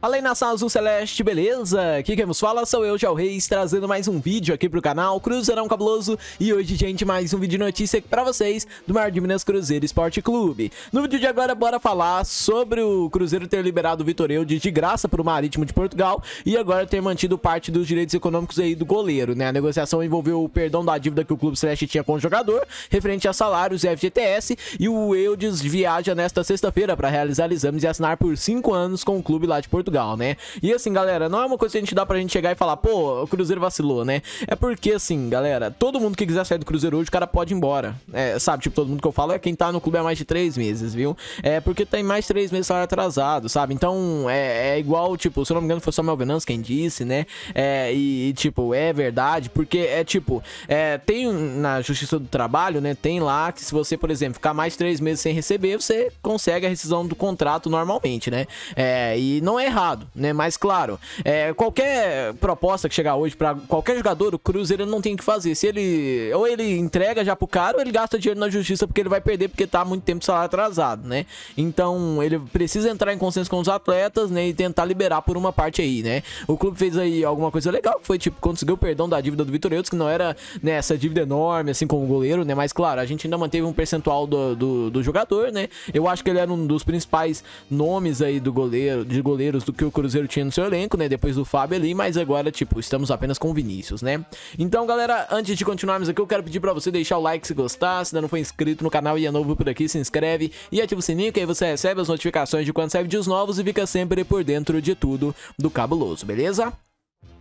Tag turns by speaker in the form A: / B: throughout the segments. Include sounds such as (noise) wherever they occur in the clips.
A: Além sala azul celeste, beleza? Aqui quem vos fala sou eu, Jal Reis, trazendo mais um vídeo aqui pro canal Cruzeirão Cabuloso E hoje, gente, mais um vídeo de notícia aqui pra vocês do Mar de Minas Cruzeiro Esporte Clube No vídeo de agora, bora falar sobre o Cruzeiro ter liberado o Vitor Eudes de graça pro Marítimo de Portugal E agora ter mantido parte dos direitos econômicos aí do goleiro, né? A negociação envolveu o perdão da dívida que o clube celeste tinha com o jogador Referente a salários e FGTS E o Eudes viaja nesta sexta-feira pra realizar exames e assinar por 5 anos com o clube lá de Portugal legal, né? E assim, galera, não é uma coisa que a gente dá pra gente chegar e falar, pô, o Cruzeiro vacilou, né? É porque, assim, galera, todo mundo que quiser sair do Cruzeiro hoje, o cara pode ir embora. É, sabe, tipo, todo mundo que eu falo é quem tá no clube há mais de três meses, viu? É porque tem mais três meses salário atrasado, sabe? Então, é, é, igual, tipo, se eu não me engano, foi só Mel quem disse, né? É, e, tipo, é verdade, porque é tipo, é, tem na Justiça do Trabalho, né? Tem lá que se você, por exemplo, ficar mais três meses sem receber, você consegue a rescisão do contrato normalmente, né? É, e não é errado, né? Mas claro, é, qualquer proposta que chegar hoje para qualquer jogador, o Cruzeiro não tem o que fazer. Se ele ou ele entrega já pro cara, ou ele gasta dinheiro na justiça porque ele vai perder porque tá muito tempo de salário atrasado, né? Então, ele precisa entrar em consenso com os atletas, né, e tentar liberar por uma parte aí, né? O clube fez aí alguma coisa legal, foi tipo conseguiu o perdão da dívida do Vitor Eudes, que não era, né, dívida enorme assim como o goleiro, né? Mas claro, a gente ainda manteve um percentual do, do, do jogador, né? Eu acho que ele era um dos principais nomes aí do goleiro, de goleiros do que o Cruzeiro tinha no seu elenco, né? Depois do Fábio ali, mas agora, tipo, estamos apenas com o Vinícius, né? Então, galera, antes de continuarmos aqui, eu quero pedir pra você deixar o like se gostar, se ainda não for inscrito no canal e é novo por aqui, se inscreve e ativa o sininho que aí você recebe as notificações de quando sai vídeos novos e fica sempre por dentro de tudo do cabuloso, beleza?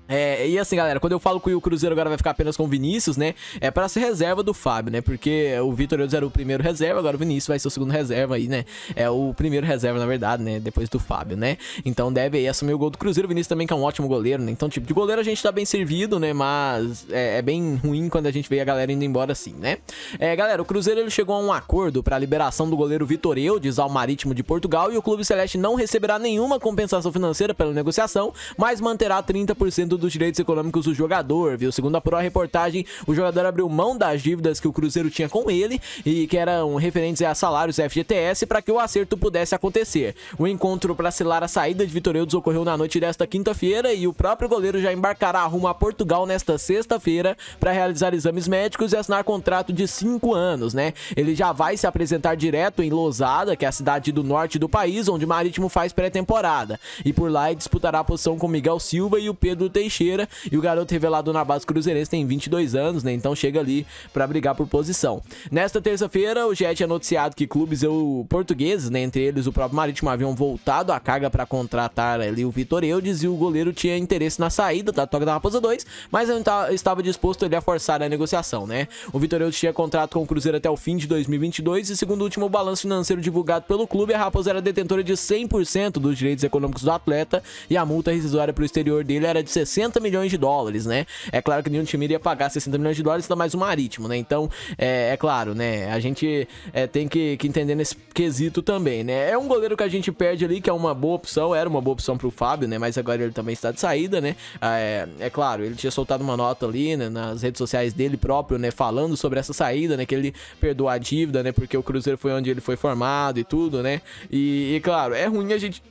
A: É, e assim, galera, quando eu falo que o Cruzeiro agora vai ficar apenas com o Vinícius, né? É para ser reserva do Fábio, né? Porque o Vitor Eudes era o primeiro reserva, agora o Vinícius vai ser o segundo reserva aí, né? É o primeiro reserva, na verdade, né? Depois do Fábio, né? Então deve aí assumir o gol do Cruzeiro. O Vinícius também que é um ótimo goleiro, né? Então, tipo, de goleiro a gente tá bem servido, né? Mas é, é bem ruim quando a gente vê a galera indo embora assim, né? É, galera, o Cruzeiro ele chegou a um acordo para a liberação do goleiro Vitor Eudes ao Marítimo de Portugal e o Clube Celeste não receberá nenhuma compensação financeira pela negociação, mas manterá 30% dos direitos econômicos do jogador, viu? Segundo a própria reportagem, o jogador abriu mão das dívidas que o Cruzeiro tinha com ele e que eram referentes a salários FGTS para que o acerto pudesse acontecer. O encontro para selar a saída de Vitoriotes ocorreu na noite desta quinta-feira e o próprio goleiro já embarcará rumo a Portugal nesta sexta-feira para realizar exames médicos e assinar contrato de cinco anos, né? Ele já vai se apresentar direto em Lousada, que é a cidade do norte do país, onde o Marítimo faz pré-temporada. E por lá disputará a posição com Miguel Silva e o Pedro Teixeira Teixeira e o garoto revelado na base cruzeirense tem 22 anos, né? Então chega ali para brigar por posição. Nesta terça-feira, o Jet é noticiado que clubes eu, portugueses, né, entre eles o próprio Marítimo, haviam voltado a carga para contratar ali o Vitor Eudes e o goleiro tinha interesse na saída da tá? Toca da Raposa 2, mas não estava disposto ele a forçar a negociação, né? O Vitor Eudes tinha contrato com o Cruzeiro até o fim de 2022 e segundo o último balanço financeiro divulgado pelo clube, a Raposa era detentora de 100% dos direitos econômicos do atleta e a multa rescisória para o exterior dele era de 60 60 milhões de dólares, né? É claro que nenhum time iria pagar 60 milhões de dólares, dá mais o um marítimo, né? Então, é, é claro, né? A gente é, tem que, que entender nesse quesito também, né? É um goleiro que a gente perde ali, que é uma boa opção, era uma boa opção pro Fábio, né? Mas agora ele também está de saída, né? Ah, é, é claro, ele tinha soltado uma nota ali, né? Nas redes sociais dele próprio, né? Falando sobre essa saída, né? Que ele perdoou a dívida, né? Porque o Cruzeiro foi onde ele foi formado e tudo, né? E, e claro, é ruim a gente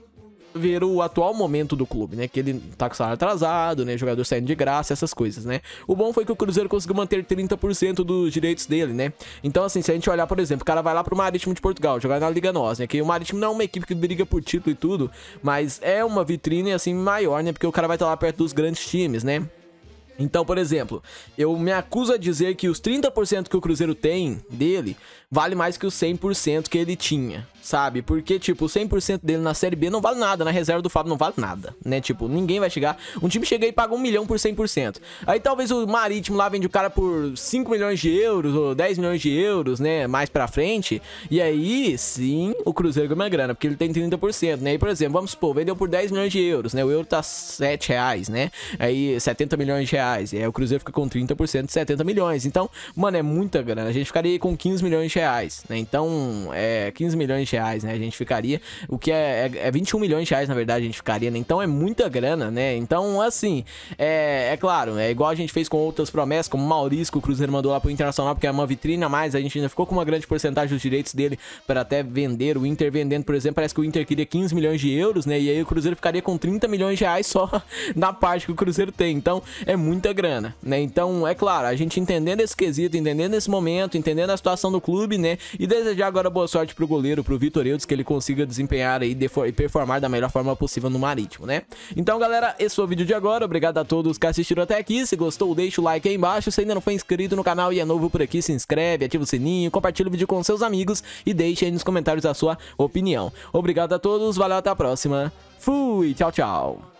A: ver o atual momento do clube, né? Que ele tá com salário atrasado, né? Jogador saindo de graça, essas coisas, né? O bom foi que o Cruzeiro conseguiu manter 30% dos direitos dele, né? Então, assim, se a gente olhar, por exemplo, o cara vai lá pro Marítimo de Portugal, jogar na Liga Nós, né? Que o Marítimo não é uma equipe que briga por título e tudo, mas é uma vitrine, assim, maior, né? Porque o cara vai estar tá lá perto dos grandes times, né? Então, por exemplo, eu me acuso a dizer que os 30% que o Cruzeiro tem dele vale mais que os 100% que ele tinha, sabe? Porque, tipo, 100% dele na Série B não vale nada, na reserva do Fábio não vale nada, né? Tipo, ninguém vai chegar. Um time chega e paga um milhão por 100%. Aí talvez o Marítimo lá vende o cara por 5 milhões de euros ou 10 milhões de euros, né? Mais pra frente. E aí, sim, o Cruzeiro ganha uma grana, porque ele tem 30%, né? E, por exemplo, vamos supor, vendeu por 10 milhões de euros, né? O euro tá 7 reais, né? Aí, 70 milhões de reais. E aí o Cruzeiro fica com 30% de 70 milhões. Então, mano, é muita grana. A gente ficaria com 15 milhões de reais, né? Então, é 15 milhões de reais, né? A gente ficaria. O que é, é, é 21 milhões de reais, na verdade, a gente ficaria, né? Então é muita grana, né? Então, assim, é, é claro, é igual a gente fez com outras promessas, como Maurício, que o Cruzeiro mandou lá pro Internacional, porque é uma vitrine a mais, a gente ainda ficou com uma grande porcentagem dos direitos dele para até vender. O Inter vendendo, por exemplo, parece que o Inter queria 15 milhões de euros, né? E aí o Cruzeiro ficaria com 30 milhões de reais só (laughs) na parte que o Cruzeiro tem. Então, é muita grana, né? Então, é claro, a gente entendendo esse quesito, entendendo esse momento, entendendo a situação do clube, né? E desejar agora boa sorte pro goleiro, pro Vitor Eudes, que ele consiga desempenhar aí e performar da melhor forma possível no Marítimo, né? Então, galera, esse foi o vídeo de agora. Obrigado a todos que assistiram até aqui. Se gostou, deixa o like aí embaixo. Se ainda não foi inscrito no canal e é novo por aqui, se inscreve, ativa o sininho, compartilha o vídeo com seus amigos e deixa aí nos comentários a sua opinião. Obrigado a todos, valeu, até a próxima. Fui, tchau, tchau.